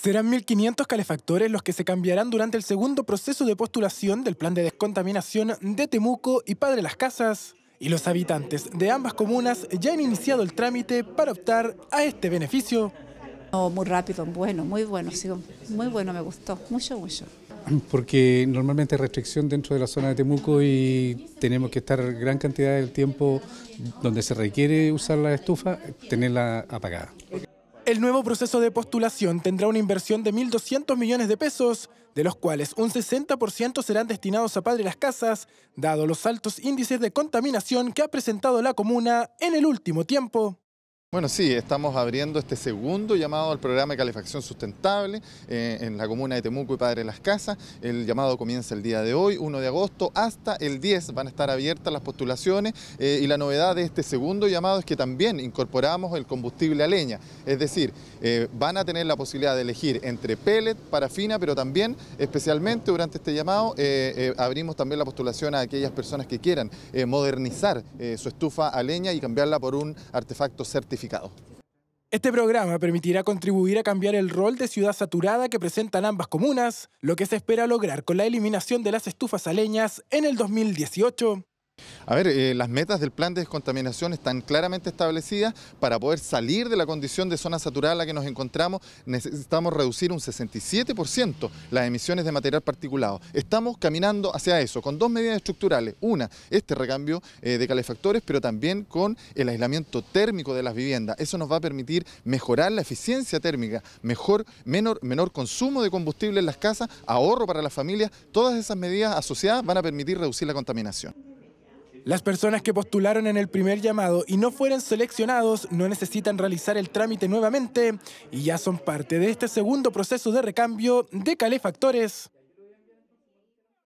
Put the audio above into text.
Serán 1.500 calefactores los que se cambiarán durante el segundo proceso de postulación del plan de descontaminación de Temuco y Padre Las Casas, y los habitantes de ambas comunas ya han iniciado el trámite para optar a este beneficio. muy rápido, bueno, muy bueno, sí, muy bueno, me gustó, mucho, mucho. Porque normalmente hay restricción dentro de la zona de Temuco y tenemos que estar gran cantidad del tiempo donde se requiere usar la estufa, tenerla apagada. El nuevo proceso de postulación tendrá una inversión de 1.200 millones de pesos, de los cuales un 60% serán destinados a Padre Las Casas, dado los altos índices de contaminación que ha presentado la comuna en el último tiempo. Bueno, sí, estamos abriendo este segundo llamado al programa de calefacción sustentable eh, en la comuna de Temuco y Padre Las Casas. El llamado comienza el día de hoy, 1 de agosto, hasta el 10 van a estar abiertas las postulaciones eh, y la novedad de este segundo llamado es que también incorporamos el combustible a leña, es decir, eh, van a tener la posibilidad de elegir entre pellet, parafina, pero también, especialmente durante este llamado, abrimos también la postulación a aquellas personas que quieran modernizar su estufa a leña y cambiarla por un artefacto certificado este programa permitirá contribuir a cambiar el rol de ciudad saturada que presentan ambas comunas, lo que se espera lograr con la eliminación de las estufas aleñas en el 2018. A ver, eh, las metas del plan de descontaminación están claramente establecidas para poder salir de la condición de zona saturada en la que nos encontramos. Necesitamos reducir un 67% las emisiones de material particulado. Estamos caminando hacia eso con dos medidas estructurales. Una, este recambio eh, de calefactores, pero también con el aislamiento térmico de las viviendas. Eso nos va a permitir mejorar la eficiencia térmica, mejor, menor, menor consumo de combustible en las casas, ahorro para las familias. Todas esas medidas asociadas van a permitir reducir la contaminación. Las personas que postularon en el primer llamado y no fueron seleccionados no necesitan realizar el trámite nuevamente y ya son parte de este segundo proceso de recambio de calefactores.